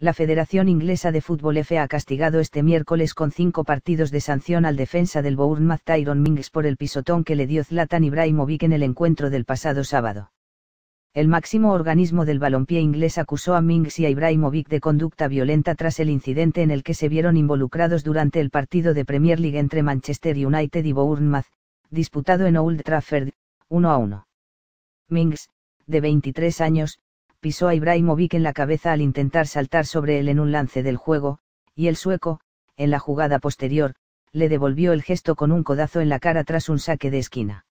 la Federación Inglesa de Fútbol F ha castigado este miércoles con cinco partidos de sanción al defensa del Bournemouth Tyron Mings por el pisotón que le dio Zlatan Ibrahimovic en el encuentro del pasado sábado. El máximo organismo del balompié inglés acusó a Mings y a Ibrahimovic de conducta violenta tras el incidente en el que se vieron involucrados durante el partido de Premier League entre Manchester United y Bournemouth, disputado en Old Trafford, 1 a 1. Mings, de 23 años, pisó a Ibrahimovic en la cabeza al intentar saltar sobre él en un lance del juego, y el sueco, en la jugada posterior, le devolvió el gesto con un codazo en la cara tras un saque de esquina.